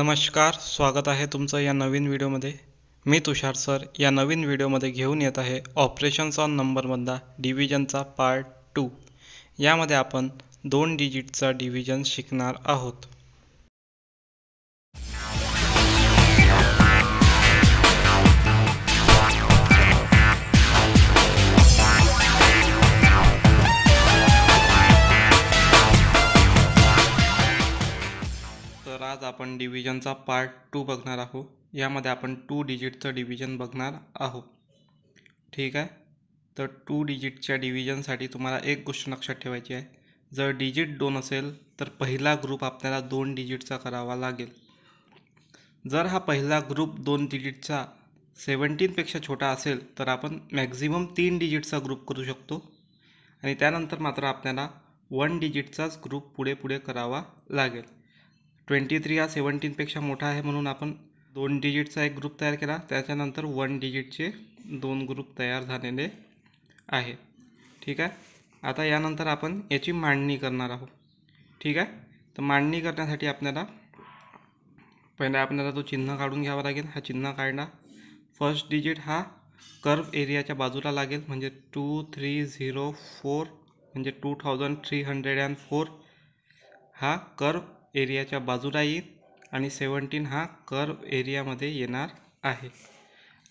नमस्कार स्वागत आहे तुमचं या नवीन व्हिडिओमध्ये मी तुषार सर या नवीन व्हिडिओमध्ये घेऊन येत आहे ऑपरेशन्स ऑन नंबरमधला डिव्हिजनचा पार्ट टू यामध्ये आपण दोन डिजिटचा डिव्हिजन शिकणार आहोत आपण डिव्हिजनचा पार्ट टू बघणार आहोत यामध्ये आपण टू डिजिटचं डिव्हिजन बघणार आहोत ठीक आहे तर टू डिजिटच्या डिव्हिजनसाठी तुम्हाला एक गोष्ट लक्षात ठेवायची आहे जर डिजिट दोन असेल तर पहिला ग्रुप आपल्याला दोन डिजिटचा करावा लागेल जर हा पहिला ग्रुप दोन डिजिटचा सेवन्टीनपेक्षा छोटा असेल तर आपण मॅक्झिमम तीन डिजिटचा ग्रुप करू शकतो आणि त्यानंतर मात्र आपल्याला वन डिजिटचाच ग्रुप पुढे पुढे करावा लागेल ट्वेंटी थ्री हा सेवन्टीनपेक्षा मोठा आहे म्हणून आपण दोन डिजिटचा एक ग्रुप तयार केला त्याच्यानंतर वन डिजिटचे दोन ग्रुप तयार झालेले आहे ठीक आहे आता यानंतर आपण याची मांडणी करणार आहोत ठीक आहे तर मांडणी करण्यासाठी आपल्याला पहिले आपल्याला तो चिन्ह काढून घ्यावा लागेल हा चिन्ह काढणार फर्स्ट डिजिट हा कर्व एरियाच्या बाजूला लागेल म्हणजे टू थ्री झिरो फोर म्हणजे two thousand three hundred and four हा कर्व एरियाच्या बाजूला येईल आणि सेवन्टीन हा कर्व एरियामध्ये येणार आहे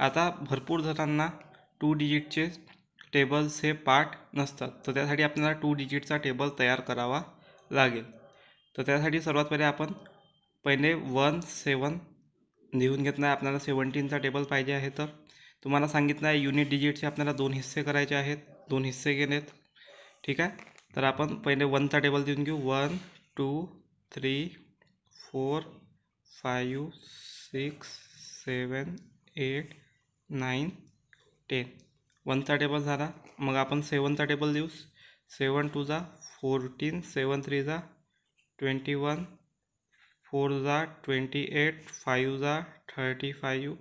आता भरपूर जणांना टू डिजिटचे हे पार्ट नसतात तर त्यासाठी आपल्याला टू डिजिटचा टेबल तयार करावा लागेल तर त्यासाठी सर्वात पहिले आपण पहिले वन सेवन लिहून घेतला आहे आपल्याला सेवन्टीनचा टेबल पाहिजे आहे तर तुम्हाला सांगितलं आहे युनिट डिजिटचे आपल्याला दोन हिस्से करायचे आहेत दोन हिस्से केलेत ठीक आहे तर आपण पहिले वनचा टेबल देऊन घेऊ one two three four five six seven eight nine ten वनचा टेबल झाला मग आपण सेवनचा टेबल देऊ सेवन टू जा फोर्टीन सेवन थ्री जा ट्वेंटी वन फोर जा ट्वेंटी एट फायू जा थर्टी फायू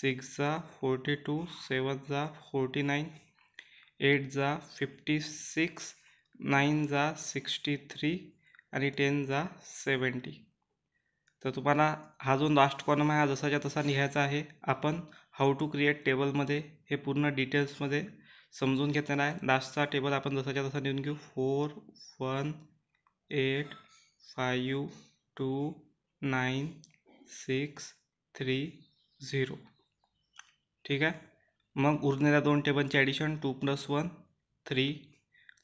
सिक्स जा फोर्टी टू सेवन जा फोर्टी नाईन एट जा फिफ्टी सिक्स नाईन जा सिक्स्टी थ्री आणि टेन जा सेवेंटी तर तुम्हाला हा जो लास्ट कॉलम आहे हा जसाच्या तसा लिहायचा आहे आपण हाऊ टू क्रिएट टेबलमध्ये हे पूर्ण डिटेल्समध्ये समजून घेतलेला आहे लास्टचा टेबल आपण जसाच्या तसा लिहून घेऊ four one eight five two nine six three zero ठीक आहे मग उरलेल्या दोन टेबलचे addition two plus one three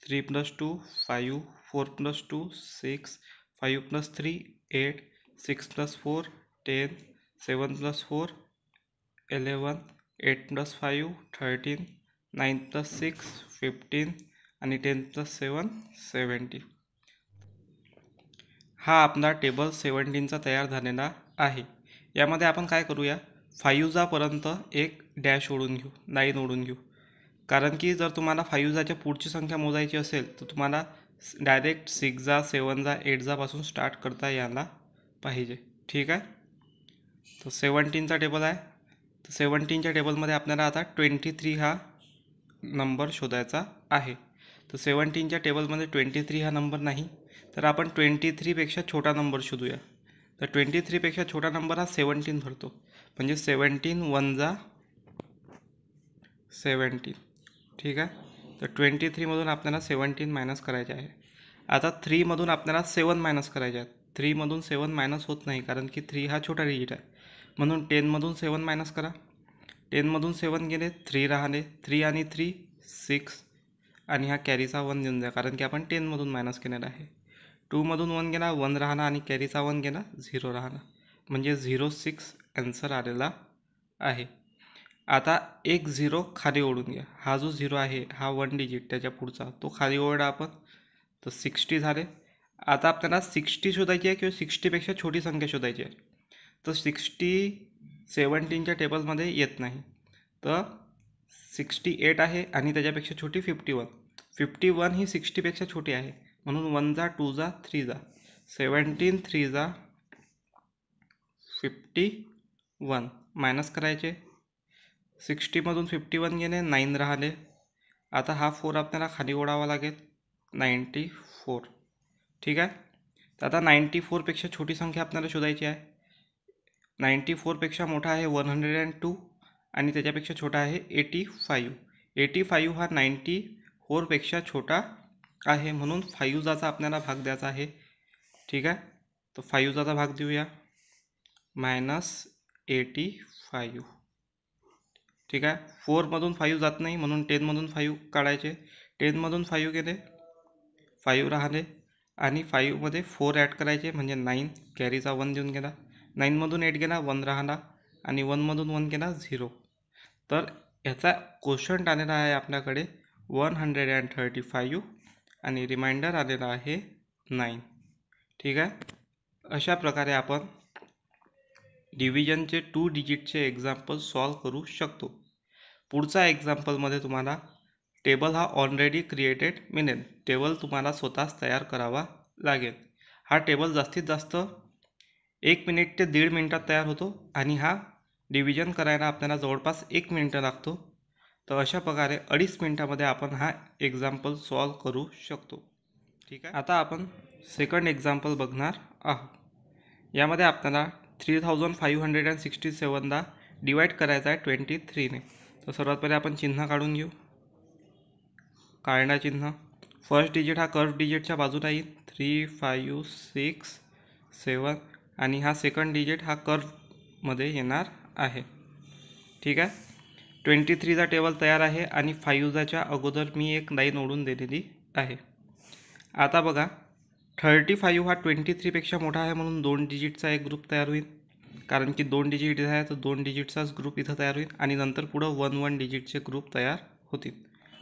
three plus two five four plus two six five plus three eight six plus four ten seven plus four eleven eight plus five thirteen nine plus six fifteen आणि ten plus seven seventeen हा आपला table सेवन्टीनचा तयार झालेला आहे यामध्ये आपण काय करूया फायूजापर्यंत एक डॅश ओढून घेऊ नाईन ओढून घेऊ कारण की जर तुम्हाला फायुजाच्या पुढची संख्या मोजायची असेल तर तुम्हाला डायरेक्ट सेवन सिक्सजा एट एटजापासून स्टार्ट करता यायला पाहिजे ठीक आहे तर सेवन्टीनचा टेबल आहे तर सेवन्टीनच्या टेबलमध्ये आपल्याला आता ट्वेंटी थ्री हा नंबर शोधायचा आहे तर सेवन्टीनच्या टेबलमध्ये ट्वेंटी थ्री हा नंबर नाही तर आपण ट्वेंटी थ्रीपेक्षा छोटा नंबर शोधूया तर ट्वेंटी थ्रीपेक्षा छोटा नंबर हा सेवन्टीन भरतो म्हणजे सेवन्टीन वन जा सेवन्टीन ठीक आहे तर ट्वेंटी थ्रीमधून आपल्याला सेवन्टीन मायनस करायचे आहे आता थ्रीमधून आपल्याला सेवन मायनस करायचे आहेत थ्रीमधून सेवन मायनस होत नाही कारण की थ्री हा छोटा डिजिट आहे म्हणून टेनमधून सेवन मायनस करा टेनमधून सेवन गेले थ्री राहिले थ्री आणि थ्री सिक्स आणि हा कॅरीचा वन देऊन द्या कारण की आपण टेनमधून मायनस केलेला आहे टूमधून वन गेला वन राहणार आणि कॅरीचा वन गेला झिरो राहणं म्हणजे झिरो सिक्स ॲन्सर आलेला आहे आता एक झिरो खाली ओढून घ्या हा जो झिरो आहे हा वन डिजिट त्याच्या पुढचा तो खाली ओढा आपण तर सिक्स्टी झाले आता आपल्याला सिक्स्टी शोधायची आहे किंवा सिक्स्टीपेक्षा छोटी संख्या शोधायची आहे तर सिक्स्टी सेवन्टीनच्या टेबलमध्ये येत नाही तर सिक्स्टी एट आहे आणि त्याच्यापेक्षा छोटी फिफ्टी वन फिफ्टी वन ही सिक्स्टीपेक्षा छोटी आहे म्हणून वन जा टू जा थ्री जा सेवन्टीन थ्री जा फिफ्टी वन मायनस करायचे सिक्स्टीमधून फिफ्टी वन गेले नाईन राहिले आता हा फोर आपल्याला खाली ओढावा लागेल नाईंटी फोर ठीक आहे तर आता नाईंटी फोरपेक्षा छोटी संख्या आपल्याला शोधायची आहे नाईंटी फोरपेक्षा मोठा आहे वन हंड्रेड अँड टू आणि त्याच्यापेक्षा छोटा आहे एटी फाईव्ह एटी फाईव्ह हा नाईंटी फोरपेक्षा छोटा आहे म्हणून फाईव्हजाचा आपल्याला भाग द्यायचा आहे ठीक आहे तर फाईव्हजाचा भाग देऊया मायनस एटी फाईव्ह ठीक आहे फोरमधून फाईव्ह जात नाही म्हणून टेनमधून फाईव्ह काढायचे टेनमधून फाईव्ह गेले फाईव्ह राहिले आणि फाईव्हमध्ये फोर ॲड करायचे म्हणजे नाईन कॅरीचा वन देऊन गेला नाईनमधून एट गेला वन राहिला आणि वनमधून वन गेला झिरो तर ह्याचा क्वेश्चन आलेला आहे आपल्याकडे one hundred and thirty five आणि रिमाइंडर आलेला आहे नाईन ठीक आहे अशा प्रकारे आपण डिव्हिजनचे टू डिजिटचे एक्झाम्पल सॉल्व करू शकतो पुढचा एक्झाम्पलमध्ये तुम्हाला टेबल हा ऑलरेडी क्रिएटेड मिळेल टेबल तुम्हाला स्वतःच तयार करावा लागेल हा टेबल जास्तीत जास्त एक मिनिट ते दीड मिनटात तयार होतो आणि हा डिव्हिजन करायला आपल्याला जवळपास एक मिनटं लागतो तर अशा प्रकारे अडीच मिनटामध्ये आपण हा एक्झाम्पल सॉल्व करू शकतो ठीक आहे आता आपण सेकंड एक्झाम्पल बघणार आहोत यामध्ये आपल्याला three thousand five hundred and sixty सेवनला डिवाईड करायचा आहे ट्वेंटी थ्रीने तर सर्वात पहिले आपण चिन्ह काढून घेऊ काळणा चिन्ह फर्स्ट डिजिट हा कर्व डिजिटच्या बाजूला येईल थ्री फायू सिक्स सेवन आणि हा सेकंड डिजिट हा कर्वमध्ये येणार आहे ठीक आहे ट्वेंटी थ्रीचा टेबल तयार आहे आणि फायूजाच्या अगोदर मी एक लाईन ओढून दिलेली आहे आता बघा थर्टी फायू हा ट्वेंटी थ्रीपेक्षा मोठा आहे म्हणून दोन डिजिटचा एक ग्रुप तयार होईल कारण की दोन डिजिट आहे तर दोन डिजिटचाच ग्रुप इथं तयार होईल आणि नंतर पुढं वन वन डिजिटचे ग्रुप तयार होतील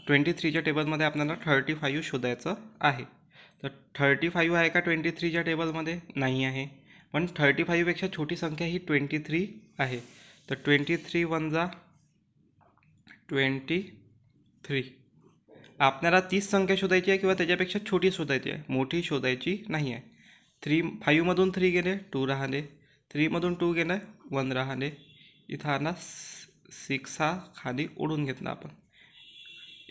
ट्वेंटी थ्रीच्या टेबलमध्ये आपल्याला थर्टी फाईव्ह शोधायचं आहे तर थर्टी फाईव्ह आहे का ट्वेंटी थ्रीच्या टेबलमध्ये नाही आहे पण थर्टी फाईव्हपेक्षा छोटी संख्या ही ट्वेंटी थ्री आहे तर ट्वेंटी थ्री वन जा ट्वेंटी थ्री आपल्याला तीस संख्या शोधायची आहे किंवा त्याच्यापेक्षा छोटी शोधायची आहे मोठी शोधायची नाही आहे थ्री फाईव्हमधून थ्री गेले टू राहिले थ्रीमधून टू घेणं आहे वन राहणे इथं आला सिक्स हा खाली ओढून घेतला आपण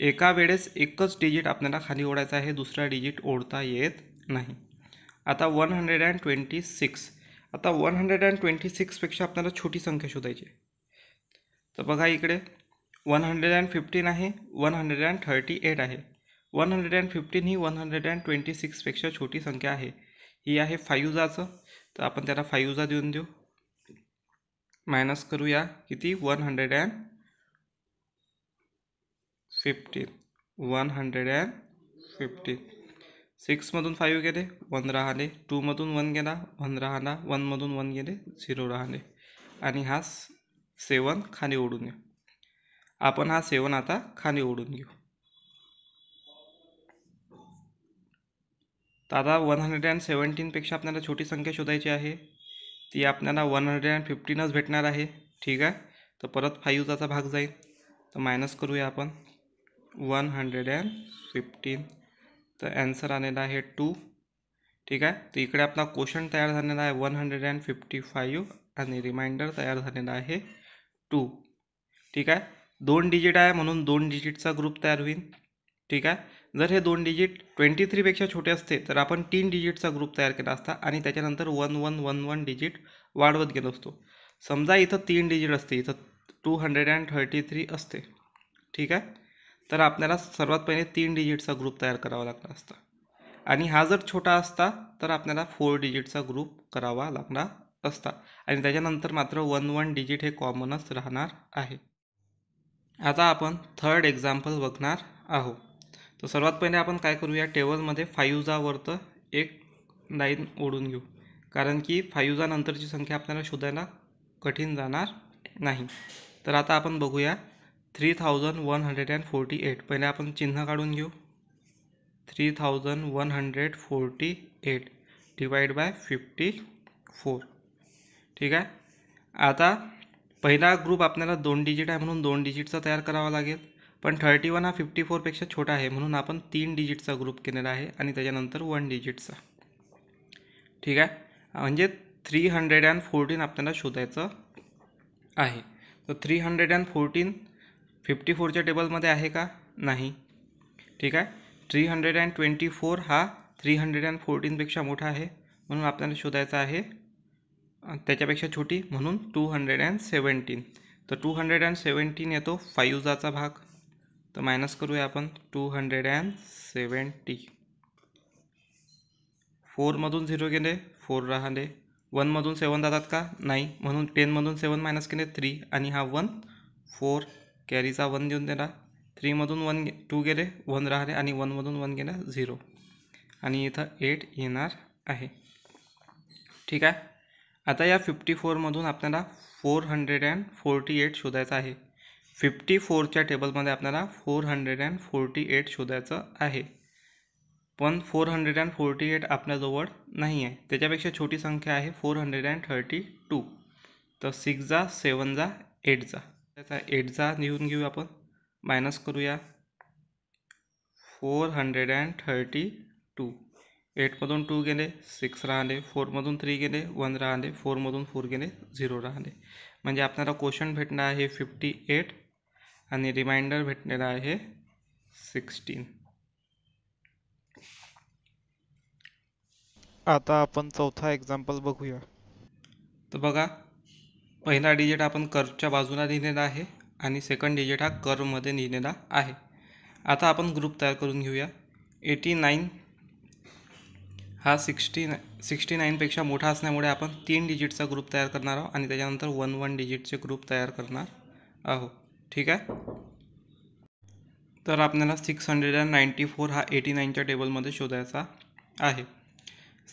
एका वेळेस एकच डिजिट आपल्याला खाली ओढायचा आहे दुसरा डिजिट ओढता येत नाही आता one hundred and twenty six आता वन हंड्रेड अँड ट्वेंटी सिक्सपेक्षा आपल्याला छोटी संख्या शोधायची तर बघा इकडे वन हंड्रेड अँड फिफ्टीन आहे one hundred and thirty eight आहे वन हंड्रेड अँड फिफ्टीन ही वन हंड्रेड अँड ट्वेंटी सिक्सपेक्षा छोटी संख्या आहे ही आहे फाईव्ह जाचं तर आपण त्याला फाईव्हचा देऊन देऊ मायनस करूया किती one hundred and fifteen one hundred and fifteen सिक्समधून फाईव्ह गेले वन राहिले टूमधून वन गेला वन राहिला वनमधून वन गेले झिरो राहिले आणि हा सेवन खाली ओढून घेऊ आपण हा सेवन आता खाली ओढून घेऊ तर आता वन हंड्रेड अँड सेवन्टीनपेक्षा आपल्याला छोटी संख्या शोधायची आहे ती आपल्याला वन हंड्रेड अँड फिफ्टीनच भेटणार आहे ठीक आहे तर परत फाईव्हचा भाग जाईल तर मायनस करूया आपण वन हंड्रेड अँड फिफ्टीन तर ॲन्सर आलेला आहे टू ठीक आहे तर इकडे आपला क्वेश्चन तयार झालेला आहे one hundred and fifty five आणि रिमाइंडर तयार झालेला आहे टू ठीक आहे दोन डिजिट आहे म्हणून दोन डिजिटचा ग्रुप तयार होईल ठीक आहे जर हे दोन डिजिट ट्वेंटी थ्रीपेक्षा छोटे असते तर आपण तीन डिजिटचा ग्रुप तयार केला असता आणि त्याच्यानंतर one one one one digit वाढवत गेलो असतो समजा इथं तीन डिजिट असते इथं two hundred and thirty three असते ठीक आहे तर आपल्याला सर्वात पहिले तीन डिजिटचा ग्रुप तयार करावा लागला असता आणि हा जर छोटा असता तर आपल्याला फोर डिजिटचा ग्रुप करावा लागला असता आणि त्याच्यानंतर मात्र वन वन डिजिट हे कॉमनच राहणार आहे आता आपण थर्ड एक्झाम्पल बघणार आहोत तर सर्वात पहिले आपण काय करूया टेबलमध्ये जा वरतं एक लाईन ओढून घेऊ कारण की जा नंतरची संख्या आपल्याला शोधायला कठीण जाणार नाही तर आता आपण बघूया three thousand one hundred and forty eight पहिले आपण चिन्ह काढून घेऊ three thousand one hundred forty eight divide by fifty four ठीक आहे आता पहिला ग्रुप आपल्याला दोन डिजिट आहे म्हणून दोन डिजिटचा तयार करावा लागेल पण थर्टी वन हा फिफ्टी फोरपेक्षा छोटा आहे म्हणून आपण तीन डिजिटचा ग्रुप केलेला आहे आणि त्याच्यानंतर वन डिजिटचा ठीक आहे म्हणजे थ्री हंड्रेड अँड फोर्टीन आपल्याला शोधायचं आहे तर three hundred and fourteen fifty फोरच्या टेबलमध्ये आहे का नाही ठीक आहे three hundred and twenty four हा थ्री हंड्रेड अँड फोर्टीनपेक्षा मोठा आहे म्हणून आपल्याला शोधायचा आहे त्याच्यापेक्षा छोटी म्हणून टू हंड्रेड अँड सेवन्टीन तर टू हंड्रेड अँड सेवन्टीन येतो फाईव्हजाचा भाग तर मायनस करूया आपण टू हंड्रेड अँड सेवन्टी फोरमधून झिरो गेले फोर राहले वनमधून सेवन जातात का नाही म्हणून टेनमधून सेवन मायनस केले थ्री आणि हा वन फोर कॅरीचा वन देऊन दिला थ्रीमधून वन टू गेले वन राहिले आणि वनमधून वन गेला झिरो आणि इथं एट येणार आहे ठीक आहे आता या फिफ्टी फोरमधून आपल्याला four hundred and forty eight शोधायचा आहे फिफ्टी फोरच्या टेबलमध्ये आपल्याला four hundred and forty eight शोधायचं आहे पण four hundred and forty eight आपल्याजवळ नाही आहे त्याच्यापेक्षा छोटी संख्या आहे four hundred and thirty two तर सिक्स जा सेवन जा एट जा त्याचा एट जा लिहून घेऊ आपण मायनस करूया four hundred and thirty two एटमधून टू गेले सिक्स राहिले फोरमधून थ्री गेले वन राहिले फोरमधून फोर गेले झिरो राहिले म्हणजे आपल्याला क्वेश्चन भेटणार आहे फिफ्टी एट आणि रिमाइंडर भेटलेला आहे सिक्स्टीन आता आपण चौथा एक्झाम्पल बघूया तर बघा पहिला डिजिट आपण कर्वच्या बाजूला लिहिलेला आहे आणि सेकंड डिजिट हा कर्वमध्ये लिहिलेला आहे आता आपण ग्रुप तयार करून घेऊया एटी नाईन हा सिक्स्टी नाईन सिक्स्टी नाईनपेक्षा मोठा असल्यामुळे आपण तीन डिजिटचा ग्रुप तयार करणार आहोत आणि त्याच्यानंतर वन वन डिजिटचे ग्रुप तयार करणार आहोत ठीक आहे तर आपल्याला six hundred and ninety four हा एटी नाईनच्या टेबलमध्ये शोधायचा आहे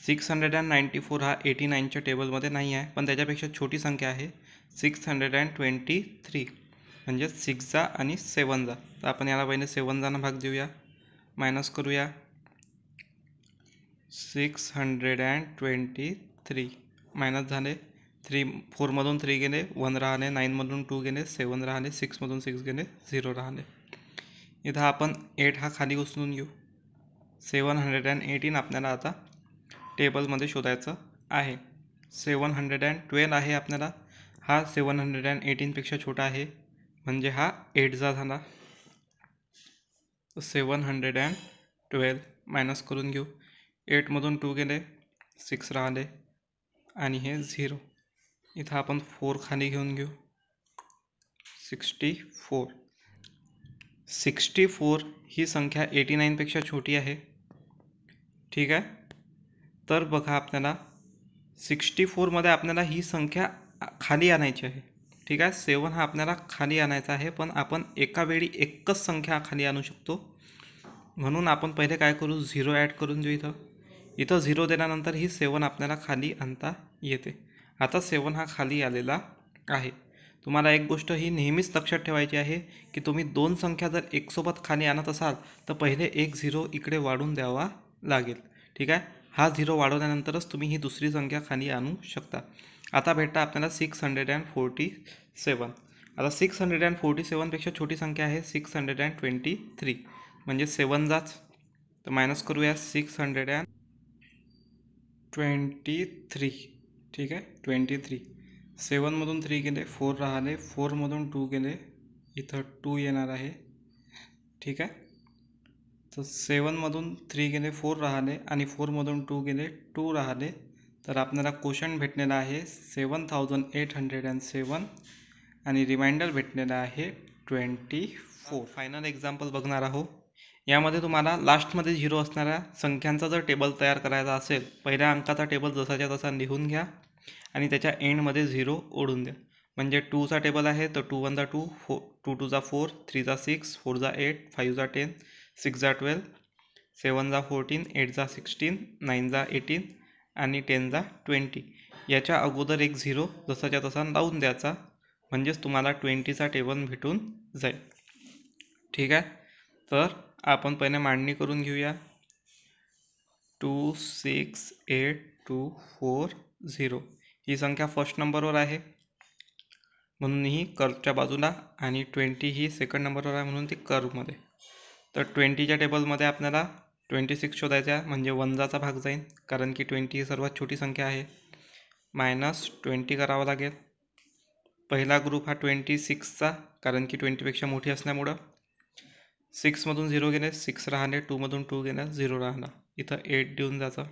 six hundred and ninety four हा एटी नाईनच्या टेबलमध्ये नाही आहे पण त्याच्यापेक्षा छोटी संख्या आहे six hundred and twenty three म्हणजे सिक्सचा आणि सेवनचा तर आपण याला पहिले सेवनजाना भाग देऊया मायनस करूया six hundred and twenty three minus झाले थ्री फोरमधून थ्री गेले वन राहणे नाईनमधून टू गेले सेवन राहिले सिक्समधून सिक्स गेले झिरो राहिले इथं आपण एट हा खाली उचलून घेऊ सेवन हंड्रेड अँड एटीन आपल्याला आता टेबलमध्ये शोधायचं आहे सेवन हंड्रेड अँड ट्वेल आहे आपल्याला हा सेवन हंड्रेड अँड एटीनपेक्षा छोटा आहे म्हणजे हा एटचा झाला seven hundred and twelve minus करून घेऊ एटमधून टू गेले सिक्स राहिले आणि हे झिरो इथं आपण फोर खाली घेऊन घेऊ सिक्स्टी फोर सिक्स्टी फोर ही संख्या एटी नाईनपेक्षा छोटी आहे ठीक आहे तर बघा आपल्याला सिक्स्टी फोरमध्ये आपल्याला ही संख्या खाली आणायची आहे ठीक आहे सेवन हा आपल्याला खाली आणायचा आहे पण आपण एका वेळी एकच संख्या खाली आणू शकतो म्हणून आपण पहिले काय करू झिरो ॲड करून देऊ इथं इथं झिरो दिल्यानंतर ही सेवन आपल्याला खाली आणता येते आता सेवन हा खाली आलेला आहे तुम्हाला एक गोष्ट ही नेहमीच लक्षात ठेवायची आहे की तुम्ही दोन संख्या जर एकसोबत खाली आणत असाल तर पहिले एक झिरो इकडे वाढून द्यावा लागेल ठीक आहे हा झिरो वाढवल्यानंतरच तुम्ही ही दुसरी संख्या खाली आणू शकता आता भेटता आपल्याला six hundred and forty seven आता सिक्स हंड्रेड अँड फोर्टी सेवनपेक्षा छोटी संख्या आहे six hundred and twenty three म्हणजे सेवन जाच तर मायनस करूया six hundred and twenty three ठीक आहे ट्वेंटी थ्री सेवनमधून थ्री गेले फोर राहिले फोरमधून टू गेले इथं टू येणार आहे ठीक आहे तर सेवनमधून थ्री गेले फोर राहिले आणि फोरमधून टू गेले टू राहिले तर आपल्याला क्वेश्चन भेटलेला आहे seven thousand eight hundred and seven आणि रिमाइंडर भेटलेला आहे ट्वेंटी फोर फायनल एक्झाम्पल बघणार आहोत यामध्ये तुम्हाला लास्टमध्ये झिरो असणाऱ्या संख्यांचा जर टेबल तयार करायचा असेल पहिल्या अंकाचा टेबल जसाच्या तसा लिहून घ्या आणि त्याच्या एंडमध्ये झिरो ओढून द्या म्हणजे टूचा टेबल आहे तर टू वन वनचा टू फो टू टू टूचा फोर थ्री थ्रीचा सिक्स फोर फोरचा एट फाईव्हचा टेन सिक्स सिक्सचा ट्वेल्व सेवन सेवनचा फोर्टीन एट एटचा सिक्स्टीन नाईनचा एटीन आणि टेनचा ट्वेंटी याच्या अगोदर एक झिरो जसाच्या तसा लावून द्यायचा म्हणजेच तुम्हाला ट्वेंटीचा टेबल भेटून जाईल ठीक आहे तर आपण पहिले मांडणी करून घेऊया two six eight two four zero ही संख्या फर्स्ट नंबरवर आहे म्हणून ही कर्वच्या बाजूला आणि ट्वेंटी ही सेकंड नंबरवर आहे म्हणून ती कर्वमध्ये तर ट्वेंटीच्या टेबलमध्ये आपल्याला ट्वेंटी सिक्स शोधायचा म्हणजे वनजाचा भाग जाईल कारण की ट्वेंटी ही सर्वात छोटी संख्या आहे मायनस ट्वेंटी करावा लागेल पहिला ग्रुप हा ट्वेंटी सिक्सचा कारण की ट्वेंटीपेक्षा मोठी असल्यामुळं सिक्समधून झिरो घेणे सिक्स राहणे टूमधून टू घेणे झिरो राहणार इथं एट देऊन जायचं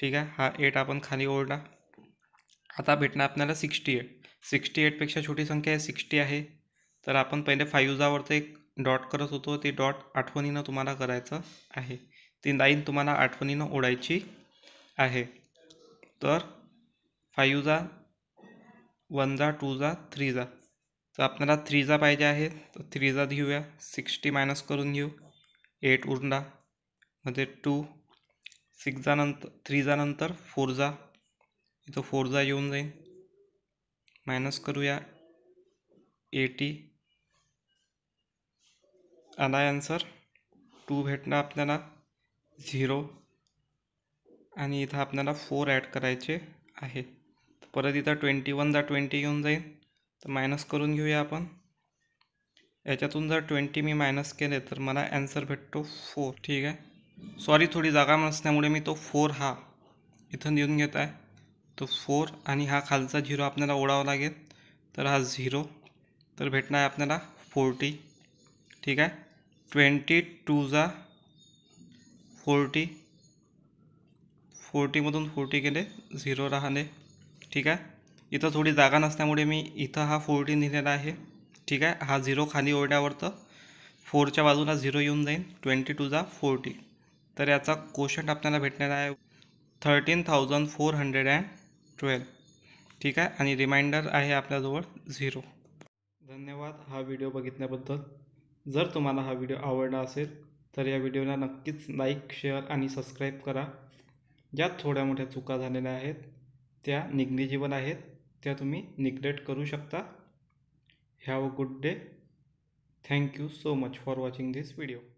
ठीक आहे हा एट आपण खाली ओढला आता भेटणार आपल्याला सिक्स्टी एट सिक्स्टी एटपेक्षा छोटी संख्या आहे सिक्स्टी आहे तर आपण पहिले फायूजावरचं एक डॉट करत होतो ते डॉट आठवणीनं तुम्हाला करायचं आहे ती लाईन तुम्हाला आठवणीनं ओढायची आहे तर जा टू जा थ्री जा तर आपल्याला थ्रीजा पाहिजे आहे तर थ्रीजा घेऊया सिक्स्टी मायनस करून घेऊ एट उरला म्हणजे टू सिक्सजानंतर थ्रीजानंतर जा इथं जा येऊन जाईन मायनस करूया एटी आला आंसर आन्सर टू भेटणं आपल्याला झिरो आणि इथं आपल्याला फोर ॲड करायचे आहे परत इथं ट्वेंटी वन जा ट्वेंटी येऊन जाईल तर मायनस करून घेऊया आपण याच्यातून जर ट्वेंटी मी मायनस केले तर मला ॲन्सर भेटतो फोर ठीक आहे सॉरी थोडी जागा नसल्यामुळे मी तो फोर हा इथं येऊन घेत आहे तो फोर आणि हा खालचा झिरो आपल्याला ओढावा लागेल तर हा झिरो तर भेटणार आहे आपल्याला फोर्टी ठीक आहे ट्वेंटी टू जा फोर्टी फोर्टीमधून फोर्टी केले झिरो राहले ठीक आहे इथं थोडी जागा नसल्यामुळे मी इथं हा फोर्टी लिहिलेला आहे ठीक आहे हा झिरो खाली ओढल्यावर तर फोरच्या बाजूला झिरो येऊन जाईल ट्वेंटी टू जा फोर्टी तर याचा कोशंट आपल्याला भेटणार आहे thirteen thousand four hundred and twelve ठीक आहे आणि रिमाइंडर आहे आपल्याजवळ झिरो धन्यवाद हा व्हिडिओ बघितल्याबद्दल जर तुम्हाला हा व्हिडिओ आवडला असेल तर या व्हिडिओला नक्कीच लाईक शेअर आणि सबस्क्राईब करा ज्या थोड्या मोठ्या चुका झालेल्या आहेत त्या निग्लिजिबल आहेत त्या तुम्ही निग्लेक्ट करू शकता have a good day thank you so much for watching this video